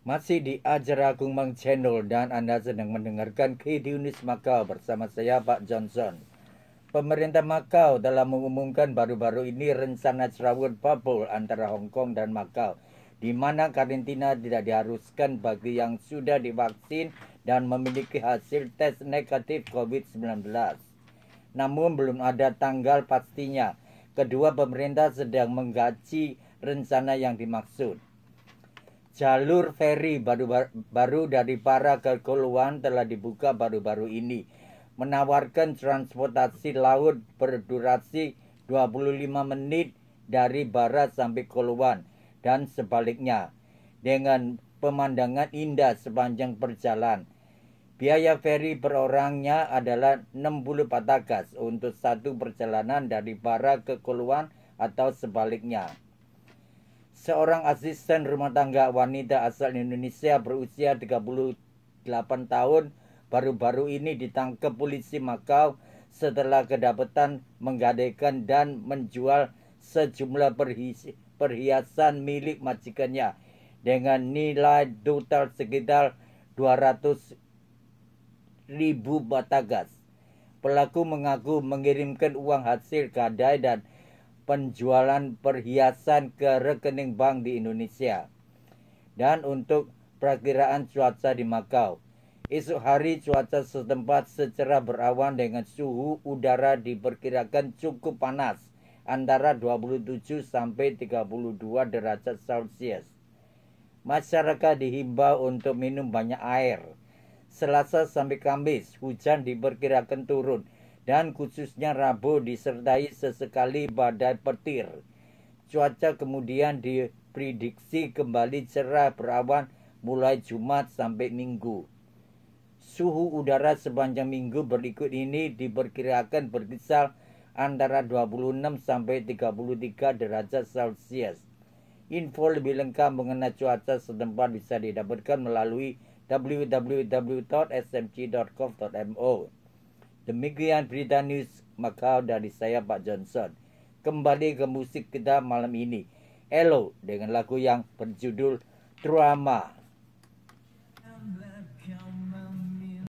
Masih di Ajar Agung Mang Channel dan Anda sedang mendengarkan KD Makau bersama saya Pak Johnson. Pemerintah Makau telah mengumumkan baru-baru ini rencana travel bubble antara Hong Kong dan Makau di mana karantina tidak diharuskan bagi yang sudah divaksin dan memiliki hasil tes negatif COVID-19. Namun belum ada tanggal pastinya. Kedua pemerintah sedang menggaji rencana yang dimaksud. Jalur feri baru, baru dari para ke telah dibuka baru-baru ini, menawarkan transportasi laut berdurasi 25 menit dari barat sampai keluan dan sebaliknya dengan pemandangan indah sepanjang perjalanan. Biaya feri per orangnya adalah 60 patakas untuk satu perjalanan dari para ke atau sebaliknya seorang asisten rumah tangga wanita asal Indonesia berusia 38 tahun baru-baru ini ditangkap polisi Makau setelah kedapatan menggadaikan dan menjual sejumlah perhiasan milik majikannya dengan nilai total sekitar 200 ribu batagas. Pelaku mengaku mengirimkan uang hasil gadai dan penjualan perhiasan ke rekening bank di Indonesia dan untuk perkiraan cuaca di Makau. Esok hari cuaca setempat secara berawan dengan suhu udara diperkirakan cukup panas antara 27 sampai 32 derajat Celcius. Masyarakat dihimbau untuk minum banyak air. Selasa sampai Kamis hujan diperkirakan turun dan khususnya Rabu disertai sesekali badai petir. Cuaca kemudian diprediksi kembali cerah berawan mulai Jumat sampai Minggu. Suhu udara sepanjang minggu berikut ini diperkirakan berkisar antara 26 sampai 33 derajat Celcius. Info lebih lengkap mengenai cuaca setempat bisa didapatkan melalui www.smc.gov.mo. Demikian berita news maka dari saya Pak Johnson. Kembali ke musik kita malam ini. Elo dengan lagu yang berjudul Drama